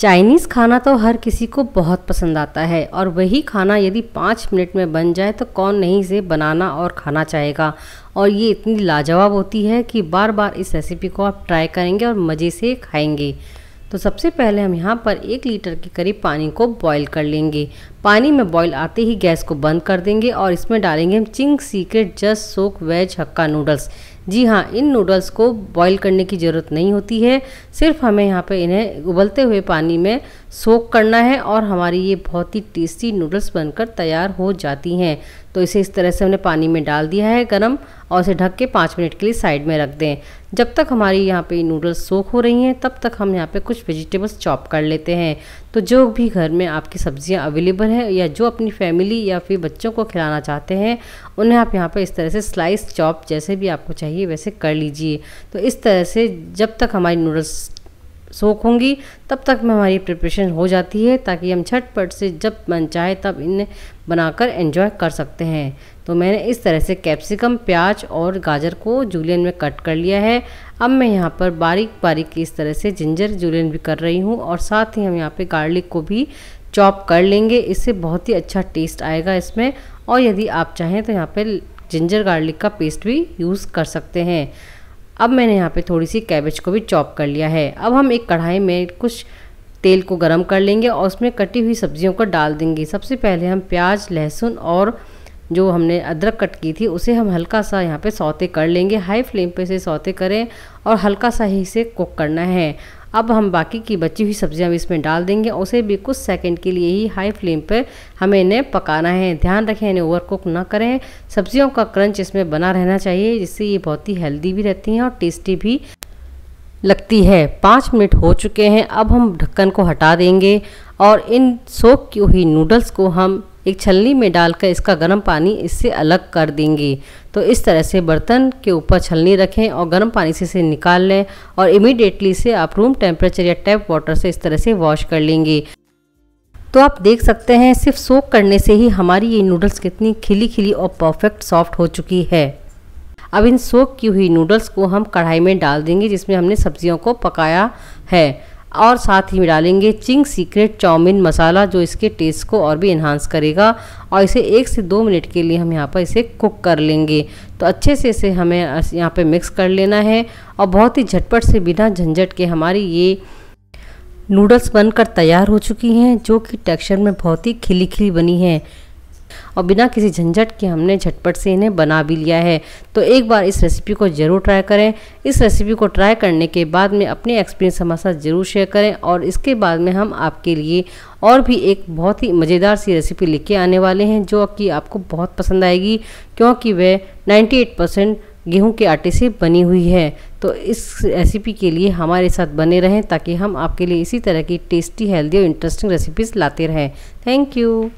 Chinese खाना तो हर किसी को बहुत पसंद आता है और वही खाना यदि पाँच मिनट में बन जाए तो कौन नहीं इसे बनाना और खाना चाहेगा और ये इतनी लाजवाब होती है कि बार बार इस रेसिपी को आप ट्राई करेंगे और मज़े से खाएंगे तो सबसे पहले हम यहाँ पर एक लीटर के करीब पानी को बॉईल कर लेंगे पानी में बॉईल आते ही गैस को बंद कर देंगे और इसमें डालेंगे हम Ching's secret just soak veg hakka noodles जी हाँ इन नूडल्स को बॉईल करने की ज़रूरत नहीं होती है सिर्फ हमें यहाँ पे इन्हें उबलते हुए पानी में सोख करना है और हमारी ये बहुत ही टेस्टी नूडल्स बनकर तैयार हो जाती हैं तो इसे इस तरह से हमने पानी में डाल दिया है गर्म और इसे ढक के पाँच मिनट के लिए साइड में रख दें जब तक हमारी यहाँ पे नूडल्स सोख हो रही हैं तब तक हम यहाँ पे कुछ वेजिटेबल्स चॉप कर लेते हैं तो जो भी घर में आपकी सब्जियाँ अवेलेबल हैं या जो अपनी फैमिली या फिर बच्चों को खिलाना चाहते हैं उन्हें आप यहाँ पर इस तरह से स्लाइस चॉप जैसे भी आपको चाहिए वैसे कर लीजिए तो इस तरह से जब तक हमारी नूडल्स सोख होंगी तब तक में हमारी प्रिपरेशन हो जाती है ताकि हम झटपट से जब मन चाहे तब इन्हें बनाकर एंजॉय कर सकते हैं तो मैंने इस तरह से कैप्सिकम प्याज और गाजर को जूलियन में कट कर लिया है अब मैं यहाँ पर बारीक बारीक इस तरह से जिंजर जूलियन भी कर रही हूँ और साथ ही हम यहाँ पर गार्लिक को भी चॉप कर लेंगे इससे बहुत ही अच्छा टेस्ट आएगा इसमें और यदि आप चाहें तो यहाँ पर जिंजर गार्लिक का पेस्ट भी यूज़ कर सकते हैं अब मैंने यहाँ पे थोड़ी सी कैबेज को भी चॉप कर लिया है अब हम एक कढ़ाई में कुछ तेल को गरम कर लेंगे और उसमें कटी हुई सब्जियों को डाल देंगे सबसे पहले हम प्याज लहसुन और जो हमने अदरक कट की थी उसे हम हल्का सा यहाँ पे सौते कर लेंगे हाई फ्लेम पे से सौते करें और हल्का सा ही इसे कुक करना है अब हम बाकी की बची हुई सब्जियां भी इसमें डाल देंगे उसे भी कुछ सेकंड के लिए ही हाई फ्लेम पर हमें इन्हें पकाना है ध्यान रखें इन्हें ओवर कुक ना करें सब्जियों का क्रंच इसमें बना रहना चाहिए जिससे ये बहुत ही हेल्दी भी रहती हैं और टेस्टी भी लगती है पाँच मिनट हो चुके हैं अब हम ढक्कन को हटा देंगे और इन सोख की हुई नूडल्स को हम एक छलनी में डालकर इसका गर्म पानी इससे अलग कर देंगे तो इस तरह से बर्तन के ऊपर छलनी रखें और गर्म पानी से इसे निकाल लें और इमीडिएटली से आप रूम टेम्परेचर या टैप वाटर से इस तरह से वॉश कर लेंगे तो आप देख सकते हैं सिर्फ सोक करने से ही हमारी ये नूडल्स कितनी खिली खिली और परफेक्ट सॉफ्ट हो चुकी है अब इन सोक की हुई नूडल्स को हम कढ़ाई में डाल देंगे जिसमें हमने सब्जियों को पकाया है और साथ ही डालेंगे चिंग सीक्रेट चाउमिन मसाला जो इसके टेस्ट को और भी इन्हांस करेगा और इसे एक से दो मिनट के लिए हम यहाँ पर इसे कुक कर लेंगे तो अच्छे से इसे हमें यहाँ पे मिक्स कर लेना है और बहुत ही झटपट से बिना झंझट के हमारी ये नूडल्स बनकर तैयार हो चुकी हैं जो कि टेक्सचर में बहुत ही खिली खिली बनी है और बिना किसी झंझट के हमने झटपट से इन्हें बना भी लिया है तो एक बार इस रेसिपी को ज़रूर ट्राई करें इस रेसिपी को ट्राई करने के बाद में अपने एक्सपीरियंस हमारे साथ ज़रूर शेयर करें और इसके बाद में हम आपके लिए और भी एक बहुत ही मज़ेदार सी रेसिपी लेके आने वाले हैं जो कि आपको बहुत पसंद आएगी क्योंकि वह नाइन्टी गेहूं के आटे से बनी हुई है तो इस रेसिपी के लिए हमारे साथ बने रहें ताकि हम आपके लिए इसी तरह की टेस्टी हेल्दी और इंटरेस्टिंग रेसिपीज़ लाते रहें थैंक यू